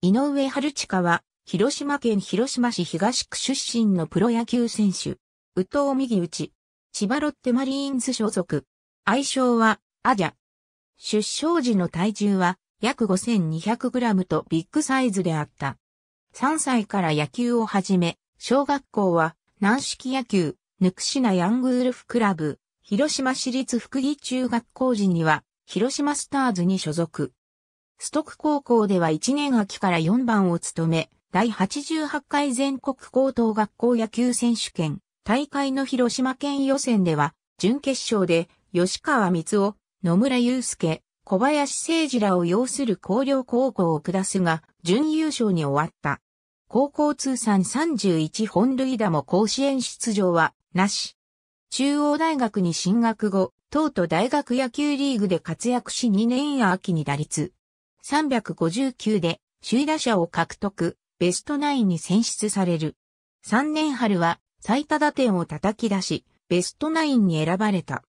井上春近は、広島県広島市東区出身のプロ野球選手。宇藤右内。千葉ロッテマリーンズ所属。愛称は、アジャ。出生時の体重は、約 5200g とビッグサイズであった。3歳から野球を始め、小学校は、軟式野球、ヌクシナヤングウルフクラブ、広島市立福木中学校時には、広島スターズに所属。ストック高校では1年秋から4番を務め、第88回全国高等学校野球選手権大会の広島県予選では、準決勝で吉川光夫、野村祐介、小林誠二らを擁する広陵高校を下すが、準優勝に終わった。高校通算31本塁打も甲子園出場は、なし。中央大学に進学後、東都大学野球リーグで活躍し2年や秋に打率、359で首位打者を獲得、ベストナインに選出される。3年春は最多打点を叩き出し、ベストナインに選ばれた。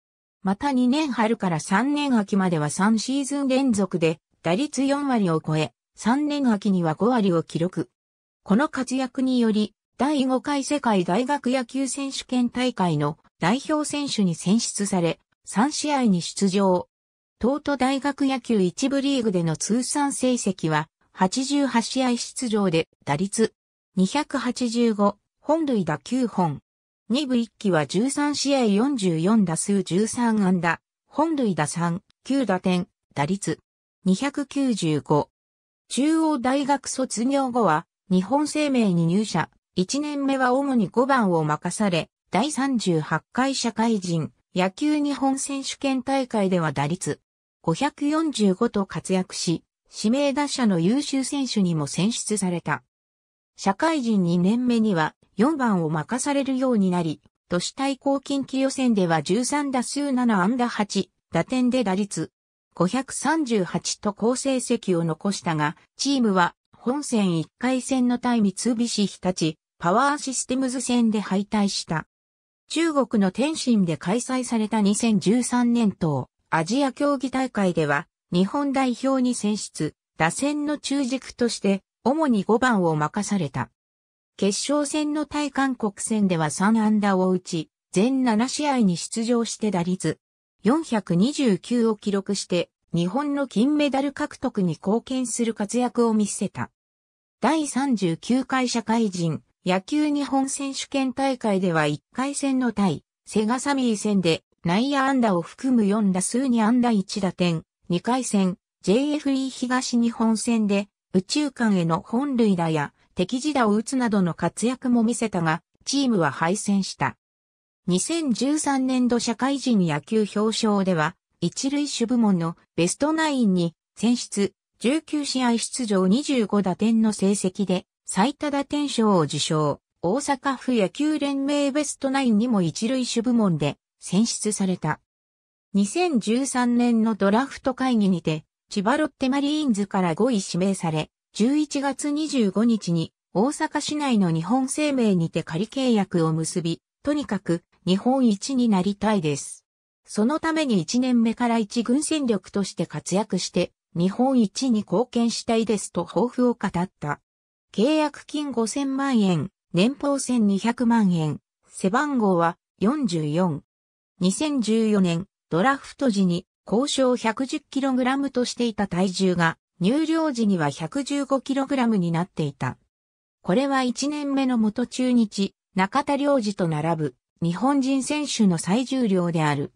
また2年春から3年秋までは3シーズン連続で打率4割を超え、3年秋には5割を記録。この活躍により、第5回世界大学野球選手権大会の代表選手に選出され、3試合に出場、東都大学野球一部リーグでの通算成績は、88試合出場で打率285、本塁打9本。2部1期は13試合44打数13安打、本塁打3、9打点、打率295。中央大学卒業後は、日本生命に入社、1年目は主に5番を任され、第38回社会人、野球日本選手権大会では打率545と活躍し、指名打者の優秀選手にも選出された。社会人2年目には4番を任されるようになり、都市対抗近畿予選では13打数7安打8、打点で打率538と好成績を残したが、チームは本戦1回戦の対三菱日立、パワーシステムズ戦で敗退した。中国の天津で開催された2013年等、アジア競技大会では日本代表に選出、打線の中軸として主に5番を任された。決勝戦の対韓国戦では3安打を打ち、全7試合に出場して打率429を記録して日本の金メダル獲得に貢献する活躍を見せた。第39回社会人野球日本選手権大会では1回戦の対セガサミー戦で内野安打を含む4打数に安打1打点、2回戦、JFE 東日本戦で、宇宙間への本塁打や敵地打を打つなどの活躍も見せたが、チームは敗戦した。2013年度社会人野球表彰では、一塁手部門のベストナインに選出、19試合出場25打点の成績で、最多打点賞を受賞。大阪府野球連盟ベストナインにも一塁手部門で選出された。2013年のドラフト会議にて、千葉ロッテマリーンズから5位指名され、11月25日に大阪市内の日本生命にて仮契約を結び、とにかく日本一になりたいです。そのために1年目から一軍戦力として活躍して、日本一に貢献したいですと抱負を語った。契約金5000万円、年俸1200万円、背番号は44。2014年、ドラフト時に交渉 110kg としていた体重が入寮時には 115kg になっていた。これは1年目の元中日、中田良二と並ぶ日本人選手の最重量である。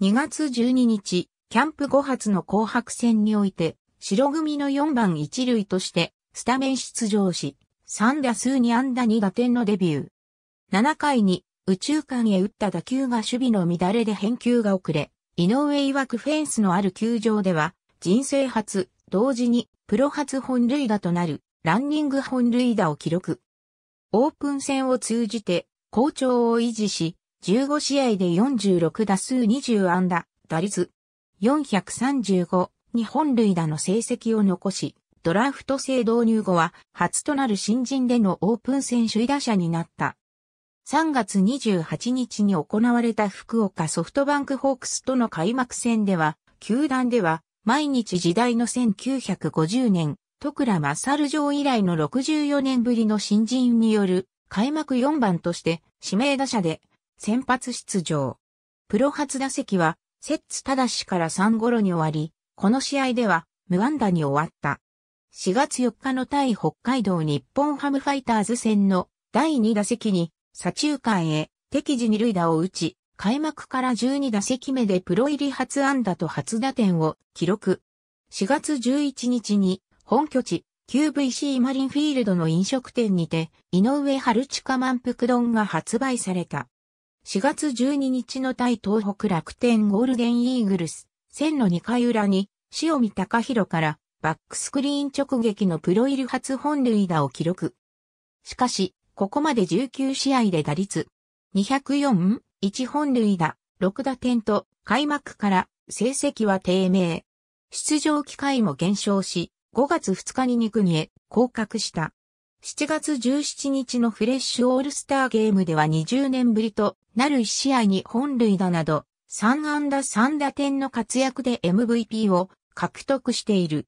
2月12日、キャンプ5発の紅白戦において、白組の4番1塁としてスタメン出場し、3打数2安打2打点のデビュー。7回に宇宙間へ打った打球が守備の乱れで返球が遅れ、井上曰くフェンスのある球場では、人生初、同時にプロ初本塁打となるランニング本塁打を記録。オープン戦を通じて好調を維持し、15試合で46打数20安打、打率435、日本塁打の成績を残し、ドラフト制導入後は初となる新人でのオープン戦首位打者になった。3月28日に行われた福岡ソフトバンクホークスとの開幕戦では、球団では毎日時代の1950年、徳良勝城以来の64年ぶりの新人による開幕4番として指名打者で先発出場。プロ初打席は、セッツ正しから3頃に終わり、この試合では無安打に終わった。4月4日の対北海道日本ハムファイターズ戦の第2打席に左中間へ、敵時二塁打を打ち、開幕から12打席目でプロ入り初安打と初打点を記録。4月11日に本拠地 QVC マリンフィールドの飲食店にて井上春近満腹丼が発売された。4月12日の対東北楽天ゴールデンイーグルス線の2回裏に塩見隆弘からバックスクリーン直撃のプロ入り初本塁打を記録。しかし、ここまで19試合で打率204、1本塁打、6打点と開幕から成績は低迷。出場機会も減少し、5月2日に2軍へ降格した。7月17日のフレッシュオールスターゲームでは20年ぶりとなる1試合に本塁打など、3安打3打点の活躍で MVP を獲得している。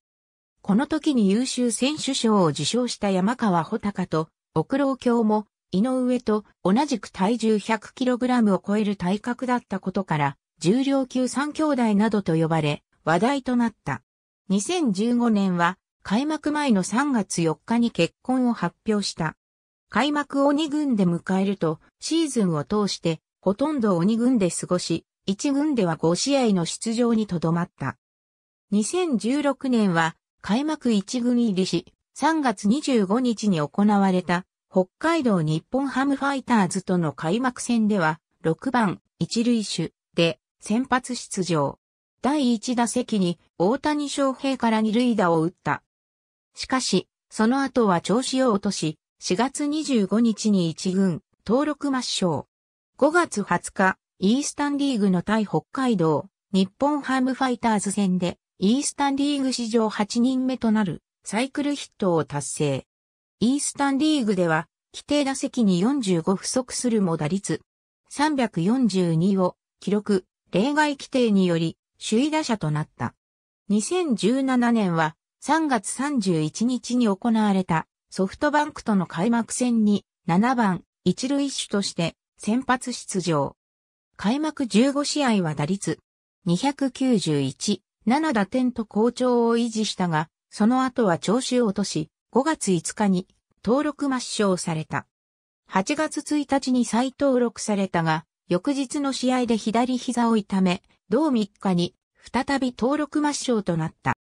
この時に優秀選手賞を受賞した山川穂高と奥老卿も、井上と同じく体重 100kg を超える体格だったことから、重量級3兄弟などと呼ばれ、話題となった。2015年は、開幕前の3月4日に結婚を発表した。開幕を2軍で迎えると、シーズンを通して、ほとんどを2軍で過ごし、1軍では5試合の出場にとどまった。2016年は、開幕1軍入りし、3月25日に行われた北海道日本ハムファイターズとの開幕戦では6番一塁手で先発出場。第1打席に大谷翔平から二塁打を打った。しかし、その後は調子を落とし、4月25日に1軍登録抹消。5月20日、イースタンリーグの対北海道日本ハムファイターズ戦でイースタンリーグ史上8人目となるサイクルヒットを達成。イースタンリーグでは、規定打席に45不足するも打率342を記録、例外規定により首位打者となった。2017年は3月31日に行われたソフトバンクとの開幕戦に7番一塁手として先発出場。開幕15試合は打率291、7打点と好調を維持したが、その後は調子を落とし、5月5日に登録抹消された。8月1日に再登録されたが、翌日の試合で左膝を痛め、同3日に再び登録抹消となった。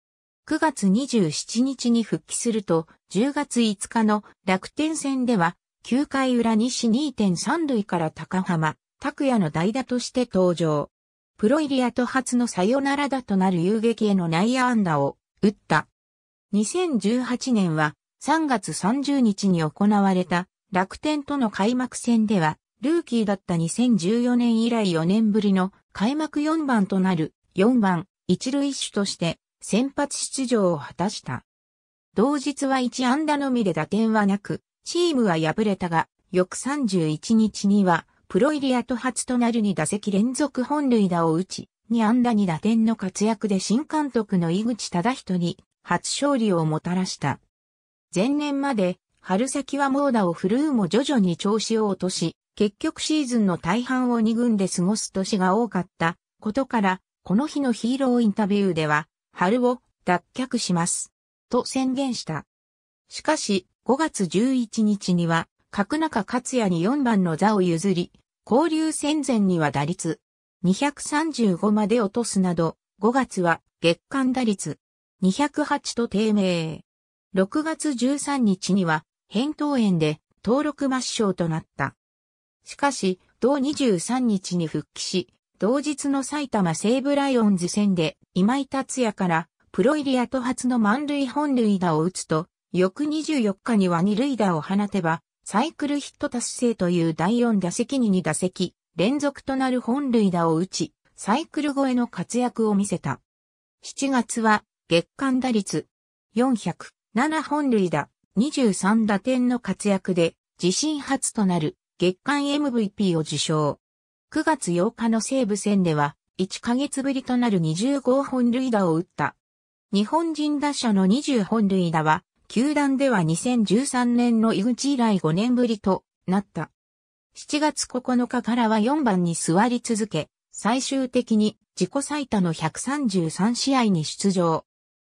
9月27日に復帰すると、10月5日の楽天戦では、9回裏西2.3塁から高浜、拓也の代打として登場。プロリアと初のサヨナラだとなる遊撃への内野安打を打った。2018年は3月30日に行われた楽天との開幕戦では、ルーキーだった2014年以来4年ぶりの開幕4番となる4番一塁手として先発出場を果たした。同日は1安打のみで打点はなく、チームは敗れたが、翌31日には、プロ入り後初となる2打席連続本塁打を打ち、2安打2打点の活躍で新監督の井口忠人に初勝利をもたらした。前年まで、春先はモーダを振るうも徐々に調子を落とし、結局シーズンの大半を二軍で過ごす年が多かったことから、この日のヒーローインタビューでは、春を脱却します。と宣言した。しかし、5月11日には、角中克也に4番の座を譲り、交流戦前には打率235まで落とすなど、5月は月間打率208と低迷。6月13日には、扁桃炎で登録抹消となった。しかし、同23日に復帰し、同日の埼玉西武ライオンズ戦で今井達也からプロリアと初の満塁本塁打を打つと、翌24日には二塁打を放てば、サイクルヒット達成という第4打席に2打席、連続となる本塁打を打ち、サイクル超えの活躍を見せた。7月は月間打率4 0 7本塁打、23打点の活躍で、自身初となる月間 MVP を受賞。9月8日の西武戦では、1ヶ月ぶりとなる25本塁打を打った。日本人打者の20本塁打は、球団では2013年の井口以来5年ぶりとなった。7月9日からは4番に座り続け、最終的に自己最多の133試合に出場。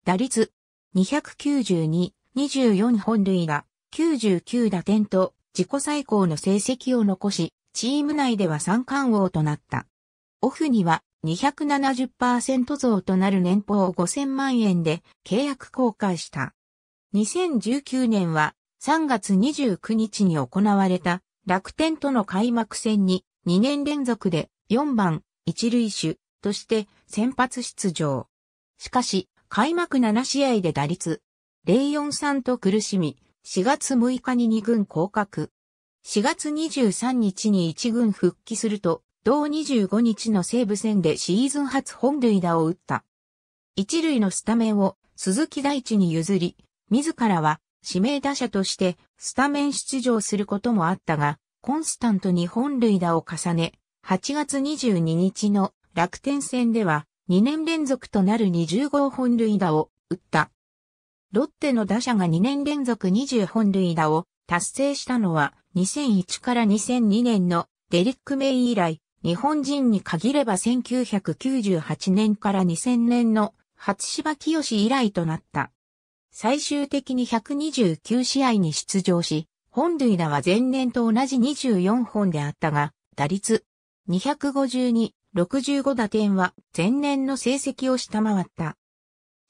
打率292、24本塁打、99打点と自己最高の成績を残し、チーム内では三冠王となった。オフには270%増となる年俸5000万円で契約公開した。2019年は3月29日に行われた楽天との開幕戦に2年連続で4番一塁手として先発出場。しかし開幕7試合で打率、043と苦しみ、4月6日に2軍降格。4月23日に1軍復帰すると、同25日の西武戦でシーズン初本塁打を打った。一塁のスタメンを鈴木大地に譲り、自らは指名打者としてスタメン出場することもあったが、コンスタントに本塁打を重ね、8月22日の楽天戦では2年連続となる20号本塁打を打った。ロッテの打者が2年連続20本塁打を達成したのは2001から2002年のデリック・メイ以来、日本人に限れば1998年から2000年の初芝清以来となった。最終的に129試合に出場し、本塁打は前年と同じ24本であったが、打率252、65打点は前年の成績を下回った。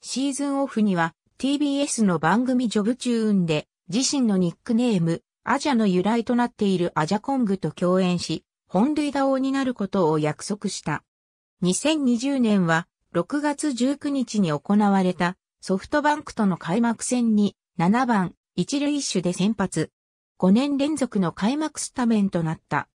シーズンオフには TBS の番組ジョブチューンで自身のニックネーム、アジャの由来となっているアジャコングと共演し、本塁打王になることを約束した。2020年は6月19日に行われたソフトバンクとの開幕戦に7番一塁手で先発。5年連続の開幕スタメンとなった。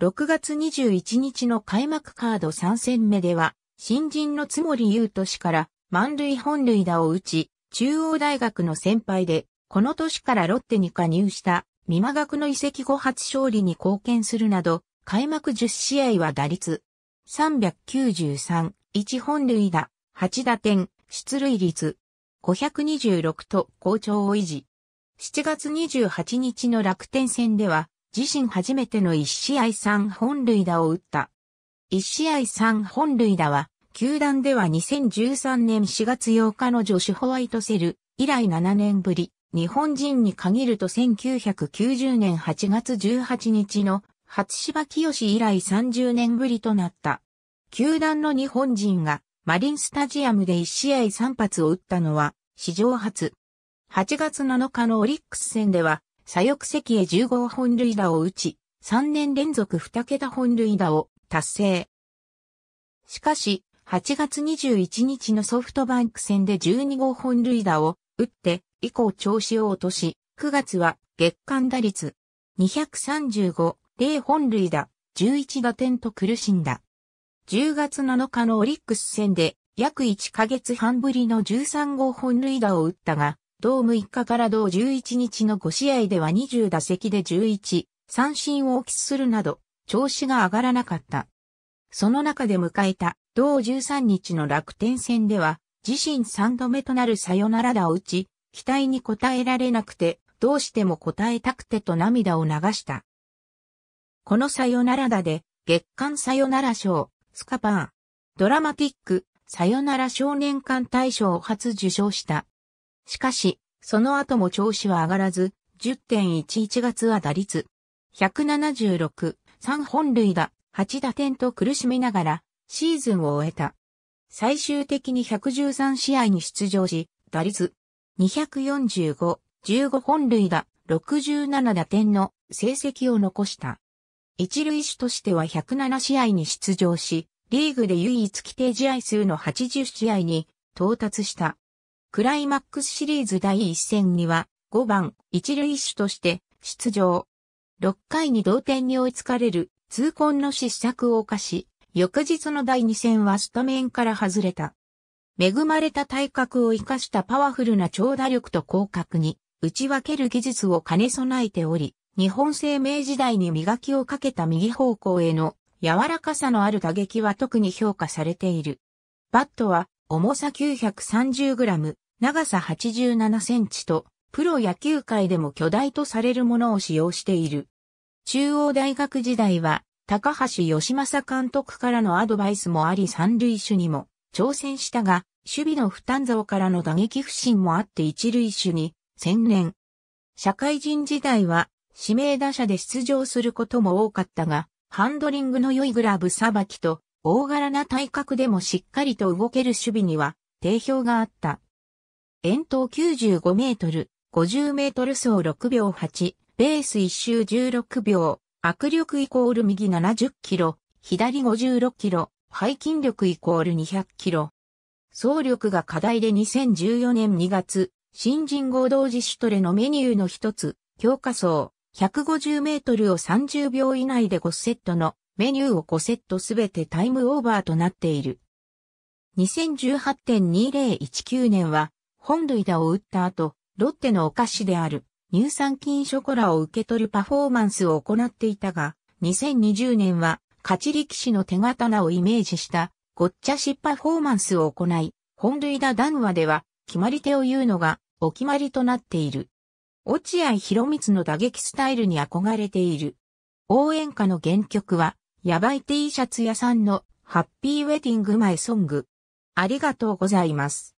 6月21日の開幕カード3戦目では、新人の津森優斗氏から満塁本塁打を打ち、中央大学の先輩で、この年からロッテに加入した美馬学の移籍後初勝利に貢献するなど、開幕10試合は打率393、1本塁打、8打点、出塁率526と好調を維持。7月28日の楽天戦では自身初めての1試合3本塁打を打った。1試合3本塁打は、球団では2013年4月8日のジョシュ・ホワイトセル以来7年ぶり、日本人に限ると1990年8月18日の初芝清以来30年ぶりとなった。球団の日本人がマリンスタジアムで1試合3発を打ったのは史上初。8月7日のオリックス戦では左翼席へ1 5本塁打を打ち、3年連続2桁本塁打を達成。しかし、8月21日のソフトバンク戦で12号本塁打を打って以降調子を落とし、9月は月間打率235、0本塁打、11打点と苦しんだ。10月7日のオリックス戦で約1ヶ月半ぶりの13号本塁打を打ったが、同6日から同11日の5試合では20打席で11、三振を喫するなど、調子が上がらなかった。その中で迎えた同13日の楽天戦では、自身3度目となるサヨナラ打を打ち、期待に応えられなくて、どうしても応えたくてと涙を流した。このサヨナラ打で、月間サヨナラ賞、スカパン、ドラマティック、サヨナラ少年館大賞を初受賞した。しかし、その後も調子は上がらず、10.11月は打率。176、3本塁打、8打点と苦しみながら、シーズンを終えた。最終的に113試合に出場し、打率245、15本塁打、67打点の成績を残した。一塁手としては107試合に出場し、リーグで唯一規定試合数の80試合に到達した。クライマックスシリーズ第1戦には5番一塁手として出場。6回に同点に追いつかれる痛恨の失策を犯し、翌日の第2戦はスタメンから外れた。恵まれた体格を生かしたパワフルな長打力と広角に打ち分ける技術を兼ね備えており、日本生命時代に磨きをかけた右方向への柔らかさのある打撃は特に評価されている。バットは重さ 930g、長さ87センチと、プロ野球界でも巨大とされるものを使用している。中央大学時代は、高橋義正監督からのアドバイスもあり三塁手にも挑戦したが、守備の負担増からの打撃不振もあって一塁手に専念。社会人時代は指名打者で出場することも多かったが、ハンドリングの良いグラブさばきと大柄な体格でもしっかりと動ける守備には定評があった。遠投95メートル、50メートル走6秒8、ベース1周16秒、握力イコール右70キロ、左56キロ、背筋力イコール200キロ。走力が課題で2014年2月、新人合同自主トレのメニューの一つ、強化走150メートルを30秒以内で5セットのメニューを5セットすべてタイムオーバーとなっている。2018.2019年は、本塁打を打った後、ロッテのお菓子である乳酸菌ショコラを受け取るパフォーマンスを行っていたが、2020年は勝ち力士の手刀をイメージしたごっちゃしパフォーマンスを行い、本塁打談話では決まり手を言うのがお決まりとなっている。落合博光の打撃スタイルに憧れている。応援歌の原曲はやばい T シャツ屋さんのハッピーウェディング前ソング。ありがとうございます。